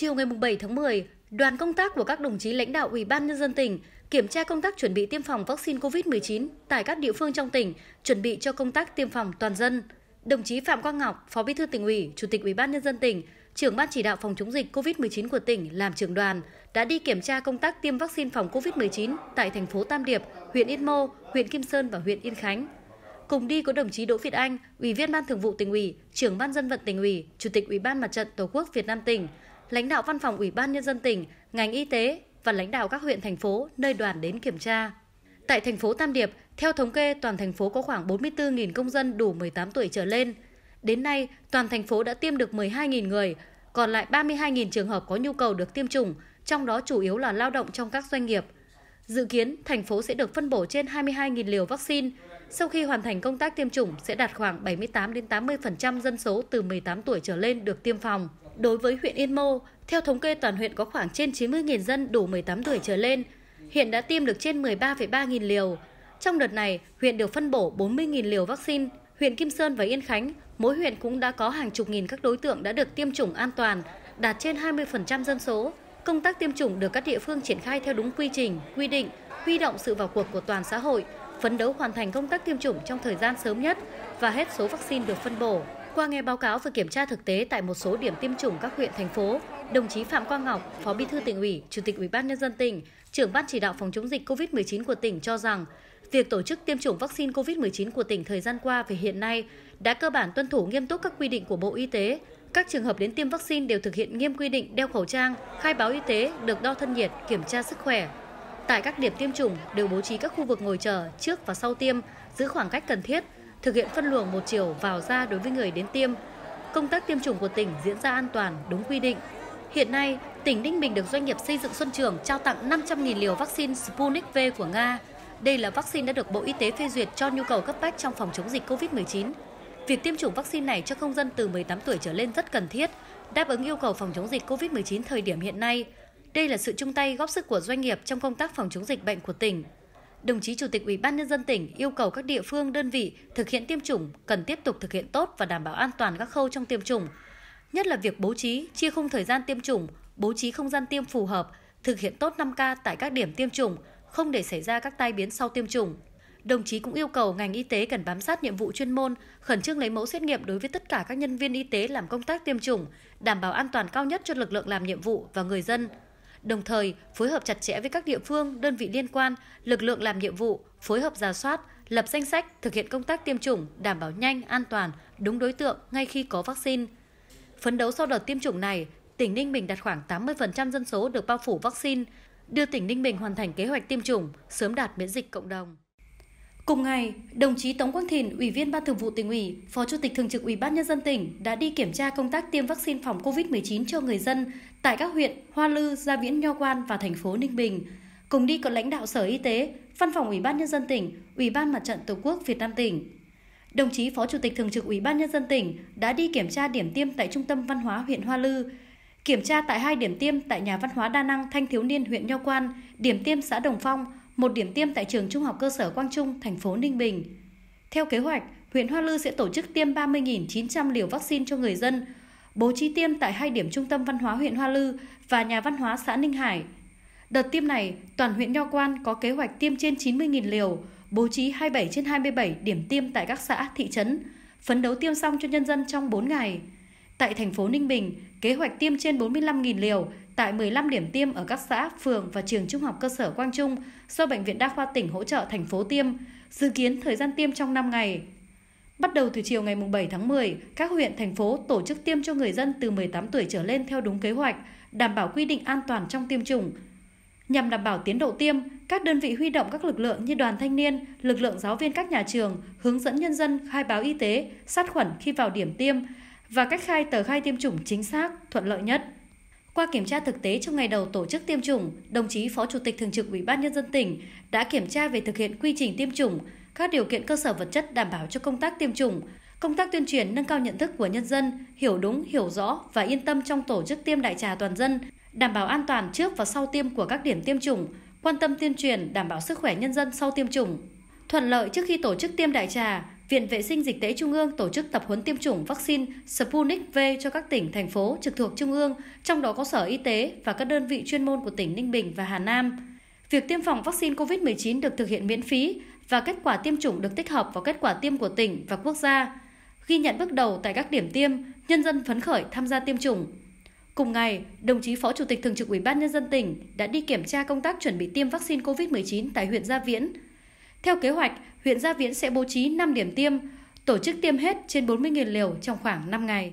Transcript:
Chiều ngày 7 tháng 10, đoàn công tác của các đồng chí lãnh đạo Ủy ban Nhân dân tỉnh kiểm tra công tác chuẩn bị tiêm phòng vaccine COVID-19 tại các địa phương trong tỉnh, chuẩn bị cho công tác tiêm phòng toàn dân. Đồng chí Phạm Quang Ngọc, Phó Bí thư tỉnh ủy, Chủ tịch Ủy ban Nhân dân tỉnh, trưởng ban chỉ đạo phòng chống dịch COVID-19 của tỉnh làm trưởng đoàn đã đi kiểm tra công tác tiêm vaccine phòng COVID-19 tại thành phố Tam Điệp, huyện Yên Mô, huyện Kim Sơn và huyện Yên Khánh. Cùng đi có đồng chí Đỗ Việt Anh, Ủy viên Ban Thường vụ tỉnh ủy, trưởng Ban dân vận tỉnh ủy, Chủ tịch Ủy ban Mặt trận Tổ quốc Việt Nam tỉnh, lãnh đạo văn phòng Ủy ban Nhân dân tỉnh, ngành y tế và lãnh đạo các huyện, thành phố nơi đoàn đến kiểm tra. Tại thành phố Tam Điệp, theo thống kê, toàn thành phố có khoảng 44.000 công dân đủ 18 tuổi trở lên. Đến nay, toàn thành phố đã tiêm được 12.000 người, còn lại 32.000 trường hợp có nhu cầu được tiêm chủng, trong đó chủ yếu là lao động trong các doanh nghiệp. Dự kiến, thành phố sẽ được phân bổ trên 22.000 liều vaccine. Sau khi hoàn thành công tác tiêm chủng, sẽ đạt khoảng 78-80% dân số từ 18 tuổi trở lên được tiêm phòng. Đối với huyện Yên Mô, theo thống kê toàn huyện có khoảng trên 90.000 dân đủ 18 tuổi trở lên, hiện đã tiêm được trên 13,3 nghìn liều. Trong đợt này, huyện được phân bổ 40.000 liều vaccine. Huyện Kim Sơn và Yên Khánh, mỗi huyện cũng đã có hàng chục nghìn các đối tượng đã được tiêm chủng an toàn, đạt trên 20% dân số. Công tác tiêm chủng được các địa phương triển khai theo đúng quy trình, quy định, huy động sự vào cuộc của toàn xã hội, phấn đấu hoàn thành công tác tiêm chủng trong thời gian sớm nhất và hết số vaccine được phân bổ qua nghe báo cáo và kiểm tra thực tế tại một số điểm tiêm chủng các huyện, thành phố, đồng chí Phạm Quang Ngọc, Phó Bí thư tỉnh ủy, Chủ tịch Ủy ban nhân dân tỉnh, trưởng ban chỉ đạo phòng chống dịch COVID-19 của tỉnh cho rằng, việc tổ chức tiêm chủng vaccine COVID-19 của tỉnh thời gian qua về hiện nay đã cơ bản tuân thủ nghiêm túc các quy định của Bộ Y tế. Các trường hợp đến tiêm vaccine đều thực hiện nghiêm quy định đeo khẩu trang, khai báo y tế, được đo thân nhiệt, kiểm tra sức khỏe. Tại các điểm tiêm chủng đều bố trí các khu vực ngồi chờ trước và sau tiêm, giữ khoảng cách cần thiết – thực hiện phân luồng một chiều vào ra đối với người đến tiêm. Công tác tiêm chủng của tỉnh diễn ra an toàn, đúng quy định. Hiện nay, tỉnh Ninh Bình được doanh nghiệp xây dựng Xuân Trường trao tặng 500.000 liều vaccine Sputnik V của Nga. Đây là vaccine đã được Bộ Y tế phê duyệt cho nhu cầu cấp bách trong phòng chống dịch COVID-19. Việc tiêm chủng vaccine này cho công dân từ 18 tuổi trở lên rất cần thiết, đáp ứng yêu cầu phòng chống dịch COVID-19 thời điểm hiện nay. Đây là sự chung tay góp sức của doanh nghiệp trong công tác phòng chống dịch bệnh của tỉnh đồng chí Chủ tịch Ủy ban nhân dân tỉnh yêu cầu các địa phương đơn vị thực hiện tiêm chủng cần tiếp tục thực hiện tốt và đảm bảo an toàn các khâu trong tiêm chủng, nhất là việc bố trí, chia khung thời gian tiêm chủng, bố trí không gian tiêm phù hợp, thực hiện tốt 5K tại các điểm tiêm chủng, không để xảy ra các tai biến sau tiêm chủng. Đồng chí cũng yêu cầu ngành y tế cần bám sát nhiệm vụ chuyên môn, khẩn trương lấy mẫu xét nghiệm đối với tất cả các nhân viên y tế làm công tác tiêm chủng, đảm bảo an toàn cao nhất cho lực lượng làm nhiệm vụ và người dân đồng thời phối hợp chặt chẽ với các địa phương, đơn vị liên quan, lực lượng làm nhiệm vụ, phối hợp giả soát, lập danh sách, thực hiện công tác tiêm chủng, đảm bảo nhanh, an toàn, đúng đối tượng ngay khi có vaccine. Phấn đấu sau đợt tiêm chủng này, tỉnh Ninh Bình đạt khoảng 80% dân số được bao phủ vaccine, đưa tỉnh Ninh Bình hoàn thành kế hoạch tiêm chủng, sớm đạt miễn dịch cộng đồng. Cùng ngày, đồng chí Tống Quang Thìn, Ủy viên Ban Thường vụ tỉnh ủy, Phó Chủ tịch Thường trực Ủy ban Nhân dân tỉnh đã đi kiểm tra công tác tiêm vaccine phòng COVID-19 cho người dân tại các huyện Hoa Lư, Gia Viễn, Nho Quan và thành phố Ninh Bình. Cùng đi có lãnh đạo Sở Y tế, Văn phòng Ủy ban Nhân dân tỉnh, Ủy ban Mặt trận Tổ quốc Việt Nam tỉnh. Đồng chí Phó Chủ tịch Thường trực Ủy ban Nhân dân tỉnh đã đi kiểm tra điểm tiêm tại Trung tâm Văn hóa huyện Hoa Lư, kiểm tra tại hai điểm tiêm tại nhà văn hóa đa năng thanh thiếu niên huyện Nho Quan, điểm tiêm xã Đồng Phong một điểm tiêm tại trường Trung học cơ sở Quang Trung, thành phố Ninh Bình. Theo kế hoạch, huyện Hoa Lư sẽ tổ chức tiêm 30.900 liều vaccine cho người dân, bố trí tiêm tại hai điểm trung tâm văn hóa huyện Hoa Lư và nhà văn hóa xã Ninh Hải. Đợt tiêm này, toàn huyện Nho Quan có kế hoạch tiêm trên 90.000 liều, bố trí 27 trên 27 điểm tiêm tại các xã, thị trấn, phấn đấu tiêm xong cho nhân dân trong 4 ngày – Tại thành phố Ninh Bình, kế hoạch tiêm trên 45.000 liều tại 15 điểm tiêm ở các xã, phường và trường trung học cơ sở Quang Trung do Bệnh viện Đa khoa tỉnh hỗ trợ thành phố tiêm, dự kiến thời gian tiêm trong 5 ngày. Bắt đầu từ chiều ngày 7 tháng 10, các huyện, thành phố tổ chức tiêm cho người dân từ 18 tuổi trở lên theo đúng kế hoạch, đảm bảo quy định an toàn trong tiêm chủng. Nhằm đảm bảo tiến độ tiêm, các đơn vị huy động các lực lượng như đoàn thanh niên, lực lượng giáo viên các nhà trường, hướng dẫn nhân dân khai báo y tế, sát khuẩn khi vào điểm tiêm, và cách khai tờ khai tiêm chủng chính xác, thuận lợi nhất. Qua kiểm tra thực tế trong ngày đầu tổ chức tiêm chủng, đồng chí Phó Chủ tịch Thường trực Ủy ban Nhân dân tỉnh đã kiểm tra về thực hiện quy trình tiêm chủng, các điều kiện cơ sở vật chất đảm bảo cho công tác tiêm chủng, công tác tuyên truyền nâng cao nhận thức của nhân dân, hiểu đúng, hiểu rõ và yên tâm trong tổ chức tiêm đại trà toàn dân, đảm bảo an toàn trước và sau tiêm của các điểm tiêm chủng, quan tâm tuyên truyền đảm bảo sức khỏe nhân dân sau tiêm chủng. Thuận lợi trước khi tổ chức tiêm đại trà, Viện Vệ sinh Dịch tễ Trung ương tổ chức tập huấn tiêm chủng vaccine Sputnik V cho các tỉnh, thành phố trực thuộc Trung ương, trong đó có Sở Y tế và các đơn vị chuyên môn của tỉnh Ninh Bình và Hà Nam. Việc tiêm phòng vaccine COVID-19 được thực hiện miễn phí và kết quả tiêm chủng được tích hợp vào kết quả tiêm của tỉnh và quốc gia. Ghi nhận bước đầu tại các điểm tiêm, nhân dân phấn khởi tham gia tiêm chủng. Cùng ngày, đồng chí Phó Chủ tịch Thường trực Ủy ban Nhân dân tỉnh đã đi kiểm tra công tác chuẩn bị tiêm vaccine COVID-19 tại huyện Gia Viễn, theo kế hoạch, huyện Gia Viễn sẽ bố trí 5 điểm tiêm, tổ chức tiêm hết trên 40.000 liều trong khoảng 5 ngày.